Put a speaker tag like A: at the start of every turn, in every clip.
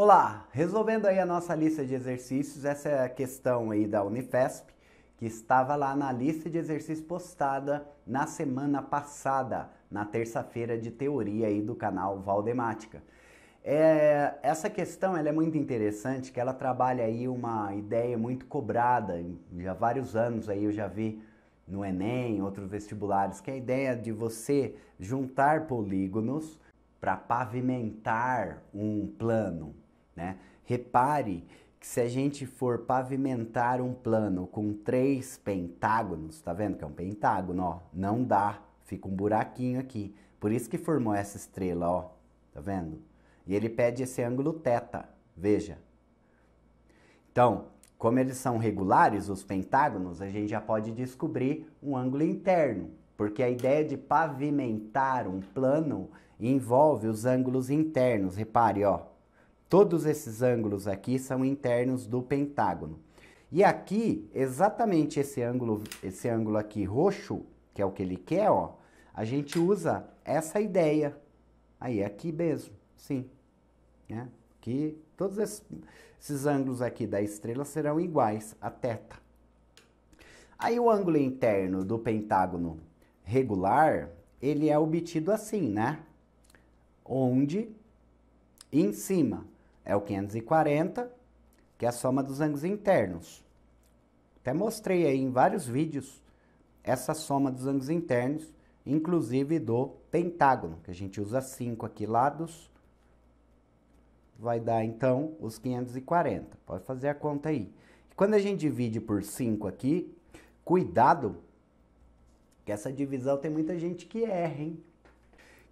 A: Olá, resolvendo aí a nossa lista de exercícios, essa é a questão aí da Unifesp, que estava lá na lista de exercícios postada na semana passada, na terça-feira de teoria aí do canal Valdemática. É, essa questão ela é muito interessante, que ela trabalha aí uma ideia muito cobrada, já há vários anos aí eu já vi no Enem, outros vestibulares, que é a ideia de você juntar polígonos para pavimentar um plano, né? Repare que se a gente for pavimentar um plano com três pentágonos, tá vendo que é um pentágono, ó, não dá, fica um buraquinho aqui. Por isso que formou essa estrela, ó, tá vendo? E ele pede esse ângulo θ, veja. Então, como eles são regulares, os pentágonos, a gente já pode descobrir um ângulo interno, porque a ideia de pavimentar um plano envolve os ângulos internos. Repare, ó, Todos esses ângulos aqui são internos do pentágono. E aqui, exatamente esse ângulo, esse ângulo aqui roxo, que é o que ele quer, ó, a gente usa essa ideia. Aí, aqui mesmo, sim. Né? Que todos esses, esses ângulos aqui da estrela serão iguais a θ. Aí o ângulo interno do pentágono regular, ele é obtido assim, né? Onde, em cima, é o 540, que é a soma dos ângulos internos. Até mostrei aí em vários vídeos essa soma dos ângulos internos, inclusive do pentágono, que a gente usa 5 aqui lados, vai dar então os 540. Pode fazer a conta aí. Quando a gente divide por 5 aqui, cuidado, que essa divisão tem muita gente que erra, hein?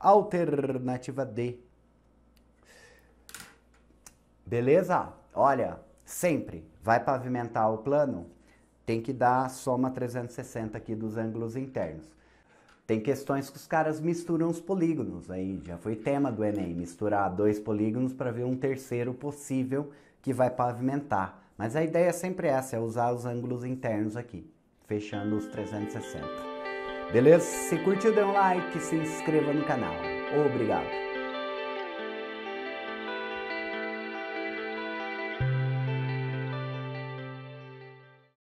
A: Alternativa D. Beleza? Olha, sempre vai pavimentar o plano, tem que dar a soma 360 aqui dos ângulos internos. Tem questões que os caras misturam os polígonos aí, já foi tema do Enem, misturar dois polígonos para ver um terceiro possível que vai pavimentar. Mas a ideia é sempre essa, é usar os ângulos internos aqui, fechando os 360. Beleza? Se curtiu, dê um like, se inscreva no canal. Obrigado.